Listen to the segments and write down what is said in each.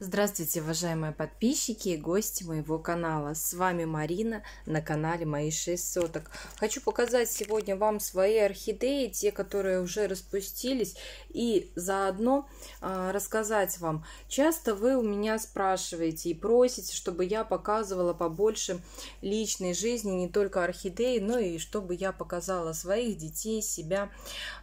Здравствуйте, уважаемые подписчики и гости моего канала. С вами Марина на канале Мои 6 соток. Хочу показать сегодня вам свои орхидеи, те, которые уже распустились, и заодно э, рассказать вам. Часто вы у меня спрашиваете и просите, чтобы я показывала побольше личной жизни, не только орхидеи, но и чтобы я показала своих детей, себя.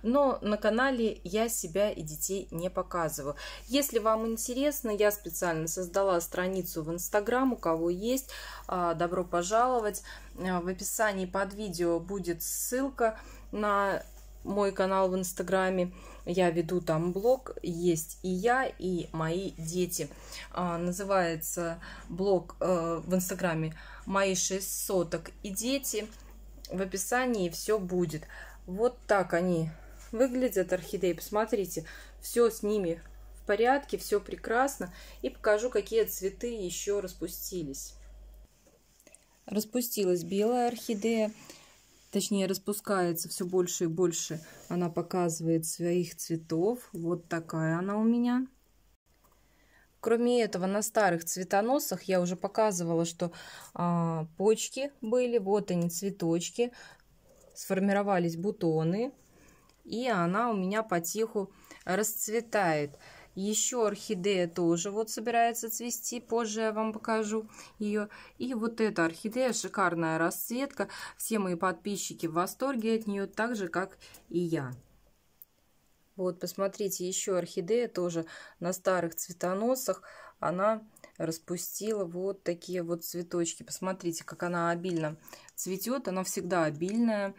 Но на канале я себя и детей не показываю. Если вам интересно, я специально создала страницу в Инстаграм, у кого есть, а, добро пожаловать. Э, в описании под видео будет ссылка на мой канал в Инстаграме. Я веду там блог «Есть и я, и мои дети». А, называется блог э, в Инстаграме «Мои шесть соток и дети». В описании все будет. Вот так они выглядят, орхидеи. Посмотрите, все с ними порядке, все прекрасно. И покажу, какие цветы еще распустились. Распустилась белая орхидея. Точнее, распускается все больше и больше. Она показывает своих цветов. Вот такая она у меня. Кроме этого, на старых цветоносах я уже показывала, что а, почки были, вот они цветочки, сформировались бутоны, и она у меня потиху расцветает. Еще орхидея тоже вот собирается цвести. Позже я вам покажу ее. И вот эта орхидея, шикарная расцветка. Все мои подписчики в восторге от нее, так же, как и я. Вот, посмотрите, еще орхидея тоже на старых цветоносах. Она распустила вот такие вот цветочки. Посмотрите, как она обильно цветет. Она всегда обильная.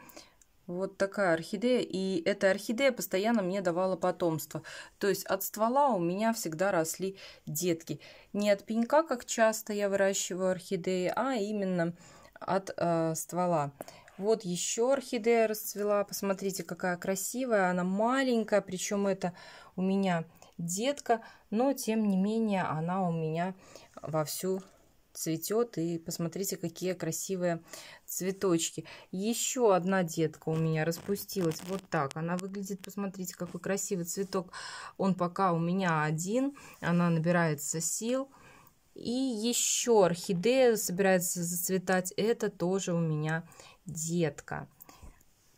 Вот такая орхидея. И эта орхидея постоянно мне давала потомство. То есть от ствола у меня всегда росли детки. Не от пенька, как часто я выращиваю орхидеи, а именно от э, ствола. Вот еще орхидея расцвела. Посмотрите, какая красивая. Она маленькая, причем это у меня детка. Но, тем не менее, она у меня вовсю цветет, и посмотрите, какие красивые цветочки. Еще одна детка у меня распустилась вот так. Она выглядит, посмотрите, какой красивый цветок. Он пока у меня один, она набирается сил. И еще орхидея собирается зацветать. Это тоже у меня детка.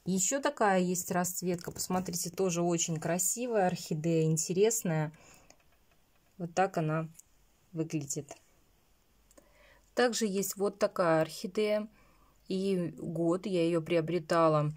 Еще такая есть расцветка. Посмотрите, тоже очень красивая орхидея, интересная. Вот так она выглядит. Также есть вот такая орхидея. И год я ее приобретала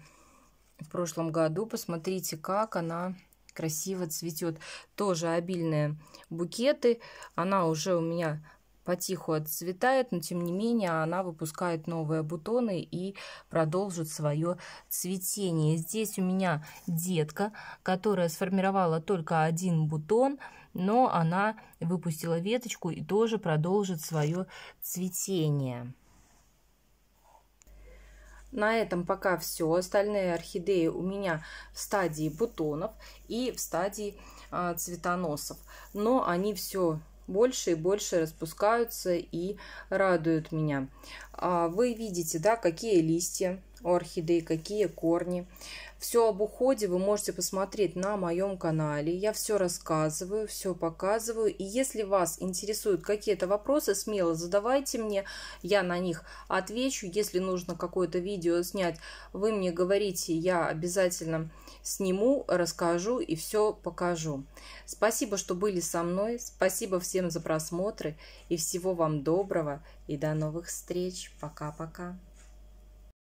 в прошлом году. Посмотрите, как она красиво цветет. Тоже обильные букеты. Она уже у меня потиху отцветает, но тем не менее она выпускает новые бутоны и продолжит свое цветение. Здесь у меня детка, которая сформировала только один бутон, но она выпустила веточку и тоже продолжит свое цветение. На этом пока все. Остальные орхидеи у меня в стадии бутонов и в стадии э, цветоносов. Но они все больше и больше распускаются и радуют меня. А, вы видите, да, какие листья у орхидеи какие корни. Все об уходе вы можете посмотреть на моем канале. Я все рассказываю, все показываю. И если вас интересуют какие-то вопросы, смело задавайте мне, я на них отвечу. Если нужно какое-то видео снять, вы мне говорите, я обязательно сниму, расскажу и все покажу. Спасибо, что были со мной. Спасибо всем за просмотры. И всего вам доброго. И до новых встреч. Пока-пока.